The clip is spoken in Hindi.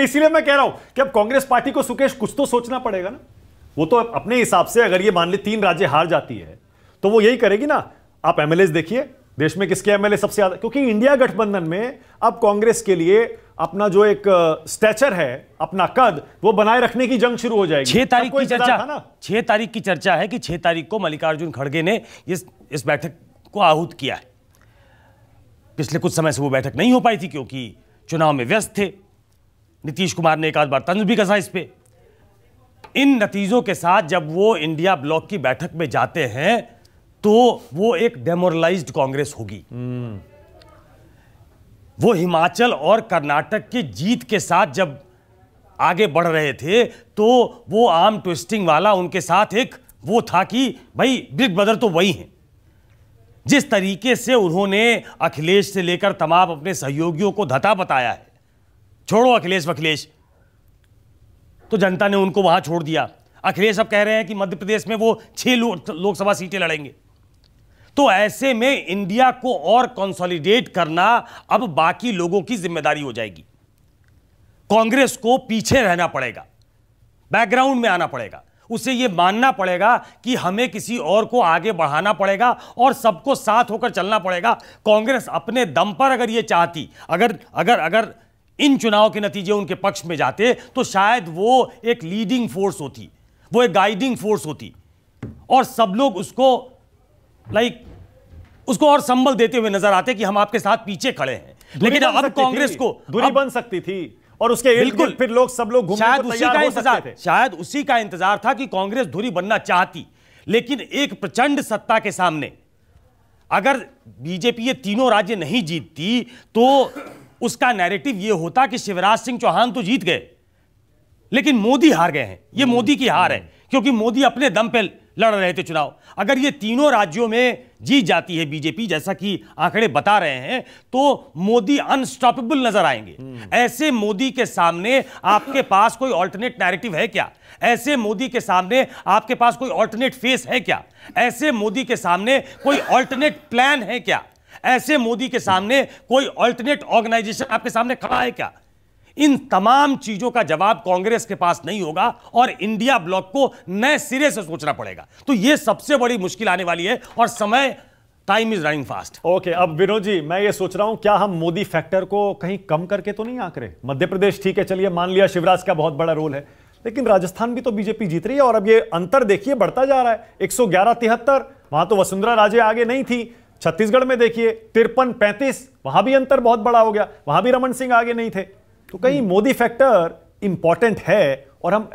इसीलिए मैं कह रहा हूं कि अब कांग्रेस पार्टी को सुकेश कुछ तो सोचना पड़ेगा ना वो तो अपने हिसाब से अगर ये मान ली तीन राज्य हार जाती है तो वो यही करेगी ना आप एमएलए देखिए देश में किसके एमएलए सबसे ज्यादा क्योंकि इंडिया गठबंधन में अब कांग्रेस के लिए अपना जो एक स्टैचर है अपना कद वो बनाए रखने की जंग शुरू हो जाएगी छह तारीख की चर्चा छह तारीख की चर्चा है कि छह तारीख को मल्लिकार्जुन खड़गे ने इस इस बैठक को आहूत किया है पिछले कुछ समय से वो बैठक नहीं हो पाई थी क्योंकि चुनाव में व्यस्त थे नीतीश कुमार ने एक आध बार तंज भी कसा इस पर इन नतीजों के साथ जब वो इंडिया ब्लॉक की बैठक में जाते हैं तो वो एक डेमोरलाइज्ड कांग्रेस होगी वो हिमाचल और कर्नाटक की जीत के साथ जब आगे बढ़ रहे थे तो वो आर्म ट्विस्टिंग वाला उनके साथ एक वो था कि भाई बिग ब्रदर तो वही हैं जिस तरीके से उन्होंने अखिलेश से लेकर तमाम अपने सहयोगियों को धता बताया है छोड़ो अखिलेश अखिलेश तो जनता ने उनको वहां छोड़ दिया अखिलेश अब कह रहे हैं कि मध्य प्रदेश में वो छह लोकसभा सीटें लड़ेंगे तो ऐसे में इंडिया को और कंसोलिडेट करना अब बाकी लोगों की जिम्मेदारी हो जाएगी कांग्रेस को पीछे रहना पड़ेगा बैकग्राउंड में आना पड़ेगा उसे यह मानना पड़ेगा कि हमें किसी और को आगे बढ़ाना पड़ेगा और सबको साथ होकर चलना पड़ेगा कांग्रेस अपने दम पर अगर यह चाहती अगर अगर अगर इन चुनाव के नतीजे उनके पक्ष में जाते तो शायद वो एक लीडिंग फोर्स होती वो एक गाइडिंग फोर्स होती और सब लोग उसको लाइक उसको और संबल देते हुए नजर आते कि हम आपके साथ पीछे खड़े हैं लेकिन अब कांग्रेस को दूरी बन सकती थी और उसके बिल्कुल फिर लोग सब लोग शायद उसी का इंतजार शायद उसी का इंतजार था कि कांग्रेस धुरी बनना चाहती लेकिन एक प्रचंड सत्ता के सामने अगर बीजेपी ये तीनों राज्य नहीं जीतती तो उसका नैरेटिव ये होता कि शिवराज सिंह चौहान तो जीत गए लेकिन मोदी हार गए हैं ये हम्म। मोदी की हार है हम्म। क्योंकि मोदी अपने दम पे लड़ रहे थे चुनाव अगर ये तीनों राज्यों में जीत जाती है बीजेपी जैसा कि आंकड़े बता रहे हैं तो मोदी अनस्टॉपेबल नजर आएंगे हम्म। ऐसे मोदी के सामने आपके पास कोई ऑल्टरनेट नैरेटिव है क्या ऐसे मोदी के सामने आपके पास कोई ऑल्टरनेट फेस है क्या ऐसे मोदी के सामने कोई ऑल्टरनेट प्लान है क्या ऐसे मोदी के सामने कोई ऑल्टरनेट ऑर्गेनाइजेशन आपके सामने खड़ा है क्या इन तमाम चीजों का जवाब कांग्रेस के पास नहीं होगा और इंडिया ब्लॉक को नए सिरे से सोचना पड़ेगा तो यह सबसे बड़ी मुश्किल आने वाली है और समय time is running fast okay अब विनोद जी मैं ये सोच रहा हूं क्या हम मोदी फैक्टर को कहीं कम करके तो नहीं आंक रहे मध्य प्रदेश ठीक है चलिए मान लिया शिवराज का बहुत बड़ा रोल है लेकिन राजस्थान भी तो बीजेपी जीत रही है और अब ये अंतर देखिए बढ़ता जा रहा है एक तिहत्तर वहां तो वसुंधरा राजे आगे नहीं थी छत्तीसगढ़ में देखिए तिरपन पैंतीस वहां भी अंतर बहुत बड़ा हो गया वहां भी रमन सिंह आगे नहीं थे तो कहीं हम्म। मोदी फैक्टर इंपॉर्टेंट है और हम